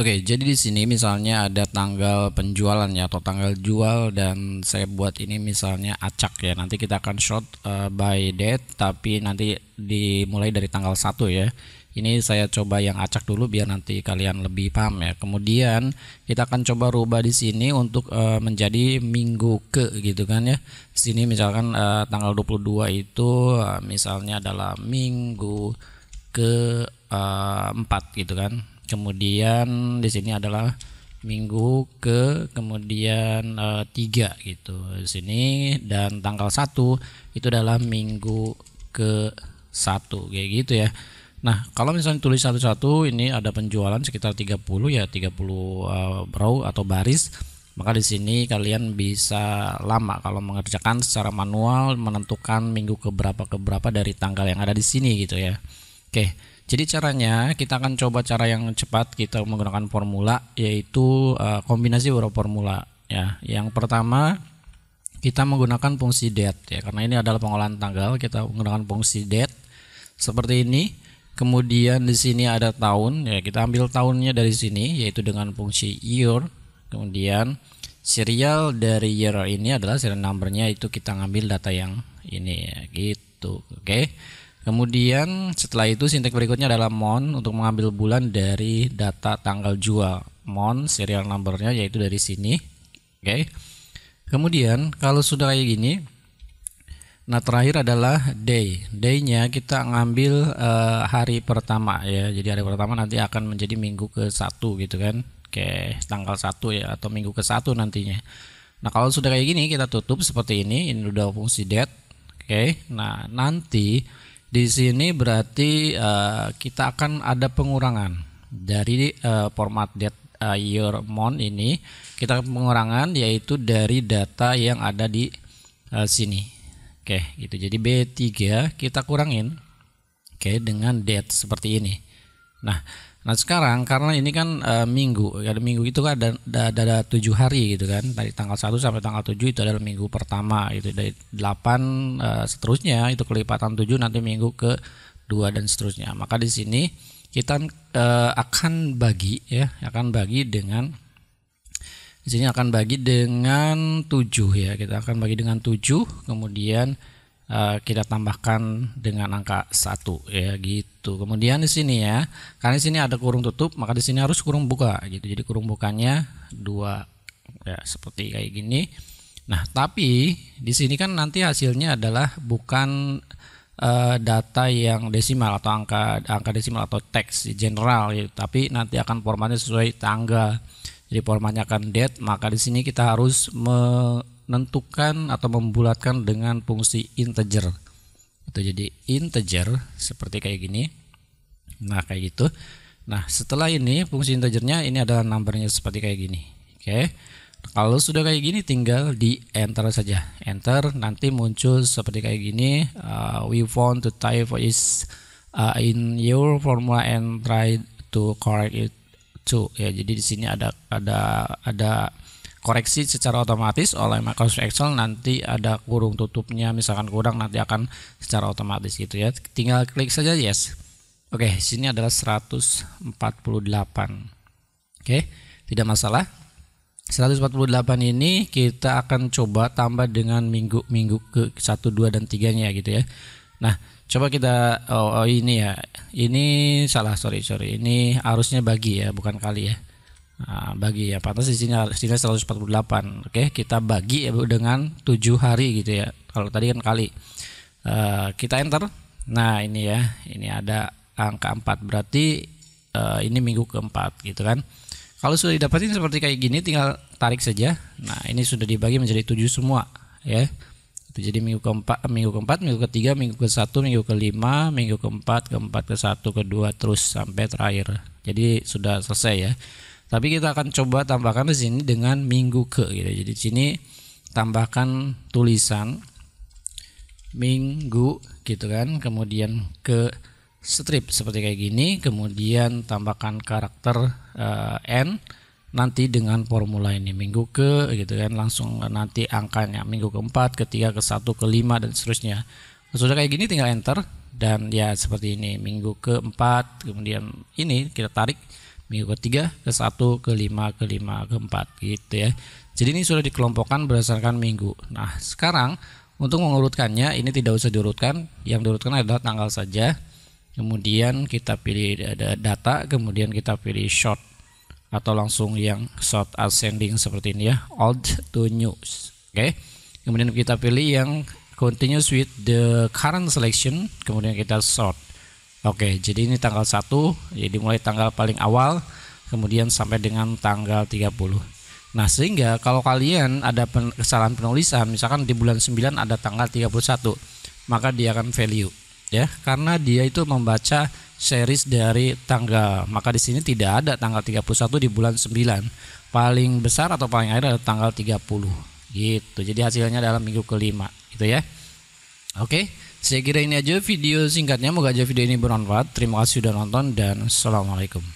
Oke, jadi di sini misalnya ada tanggal penjualan ya atau tanggal jual dan saya buat ini misalnya acak ya. Nanti kita akan short uh, by date tapi nanti dimulai dari tanggal 1 ya. Ini saya coba yang acak dulu biar nanti kalian lebih paham ya. Kemudian kita akan coba rubah di sini untuk uh, menjadi minggu ke gitu kan ya. Di sini misalkan uh, tanggal 22 itu uh, misalnya adalah minggu ke uh, 4 gitu kan kemudian di sini adalah minggu ke kemudian e, tiga gitu di sini dan tanggal satu itu adalah minggu ke satu kayak gitu ya Nah kalau misalnya tulis satu-satu ini ada penjualan sekitar 30 ya 30 e, eh, row atau baris maka di sini kalian bisa lama kalau mengerjakan secara manual menentukan minggu keberapa keberapa dari tanggal yang ada di sini gitu ya oke jadi caranya kita akan coba cara yang cepat kita menggunakan formula yaitu eh, kombinasi beberapa formula ya. Yang pertama kita menggunakan fungsi date ya karena ini adalah pengolahan tanggal kita menggunakan fungsi date seperti ini. Kemudian di sini ada tahun ya kita ambil tahunnya dari sini yaitu dengan fungsi year. Kemudian serial dari year ini adalah serial numbernya itu kita ngambil data yang ini ya gitu. Oke. Okay. Kemudian setelah itu sintek berikutnya adalah mon untuk mengambil bulan dari data tanggal jual mon serial numbernya yaitu dari sini. Oke. Okay. Kemudian kalau sudah kayak gini nah terakhir adalah day. daynya kita ngambil uh, hari pertama ya. Jadi hari pertama nanti akan menjadi minggu ke satu gitu kan. Oke, tanggal satu ya atau minggu ke satu nantinya. Nah, kalau sudah kayak gini kita tutup seperti ini, ini udah fungsi date. Oke. Nah, nanti di sini berarti uh, kita akan ada pengurangan dari uh, format date eh, year month ini. Kita pengurangan yaitu dari data yang ada di uh, sini. Oke, gitu. Jadi B3 kita kurangin. Oke, dengan date seperti ini. Nah, Nah sekarang karena ini kan e, minggu, ya minggu itu kan ada, ada, ada, tujuh hari gitu kan, dari tanggal 1 sampai tanggal 7 itu adalah minggu pertama gitu, dari 8 e, eh, seterusnya itu kelipatan 7 nanti minggu ke 2 dan seterusnya. Maka di sini kita e, akan bagi ya, akan bagi dengan di sini akan bagi dengan 7 ya, kita akan bagi dengan 7 kemudian Eh, kita tambahkan dengan angka satu ya gitu. Kemudian di sini ya, karena di sini ada kurung tutup, maka di sini harus kurung buka gitu. Jadi kurung bukanya dua ya seperti kayak gini. Nah, tapi di sini kan nanti hasilnya adalah bukan uh, data yang desimal atau angka angka desimal atau teks general ya Tapi nanti akan formatnya sesuai tanggal. Jadi formatnya akan date, maka di sini kita harus me menentukan atau membulatkan dengan fungsi integer. Itu jadi integer seperti kayak gini. Nah, kayak gitu. Nah, setelah ini fungsi integernya ini adalah numbernya seperti kayak gini. Oke. Okay. Kalau sudah kayak gini tinggal di enter saja. Enter nanti muncul seperti kayak gini uh, we want to type is uh, in your formula and try to correct it too. Ya, jadi di sini ada ada ada koreksi secara otomatis oleh Microsoft Excel nanti ada kurung tutupnya misalkan kurang nanti akan secara otomatis gitu ya tinggal klik saja yes oke sini adalah 148 oke tidak masalah 148 ini kita akan coba tambah dengan minggu-minggu ke 1 2 dan 3 nya gitu ya nah coba kita oh, oh ini ya ini salah sorry sorry ini arusnya bagi ya bukan kali ya Nah, bagi ya pantas di sini sini 148. Oke, kita bagi ya dengan 7 hari gitu ya. Kalau tadi kan kali. E, kita enter. Nah, ini ya. Ini ada angka 4 berarti e, ini minggu keempat gitu kan. Kalau sudah didapatin seperti kayak gini tinggal tarik saja. Nah, ini sudah dibagi menjadi 7 semua ya. Itu jadi minggu keempat, eh, minggu keempat, minggu ketiga, minggu ke satu, minggu kelima, minggu keempat, keempat ke satu, kedua terus sampai terakhir. Jadi sudah selesai ya. Tapi kita akan coba tambahkan di sini dengan minggu ke gitu. Jadi di sini tambahkan tulisan minggu gitu kan, kemudian ke strip seperti kayak gini, kemudian tambahkan karakter uh, n nanti dengan formula ini minggu ke gitu kan langsung nanti angkanya minggu keempat ketiga ke satu kelima dan seterusnya sudah kayak gini tinggal enter dan ya seperti ini minggu keempat kemudian ini kita tarik minggu ketiga ke satu ke lima ke lima ke empat gitu ya jadi ini sudah dikelompokkan berdasarkan minggu nah sekarang untuk mengurutkannya ini tidak usah diurutkan yang diurutkan adalah tanggal saja kemudian kita pilih eh, data kemudian kita pilih short atau langsung yang short ascending seperti ini ya old to news oke okay. kemudian kita pilih yang continuous with the current selection kemudian kita sort Oke, jadi ini tanggal 1, jadi ya mulai tanggal paling awal kemudian sampai dengan tanggal 30. Nah, sehingga kalau kalian ada kesalahan penulisan, misalkan di bulan 9 ada tanggal 31, maka dia akan value ya, karena dia itu membaca series dari tanggal. Maka di sini tidak ada tanggal 31 di bulan 9. Paling besar atau paling akhir adalah tanggal 30. Gitu. Jadi hasilnya dalam minggu kelima, gitu ya. Oke. Okay. Saya kira ini aja video singkatnya. Moga aja video ini bermanfaat. Terima kasih sudah nonton dan Assalamualaikum.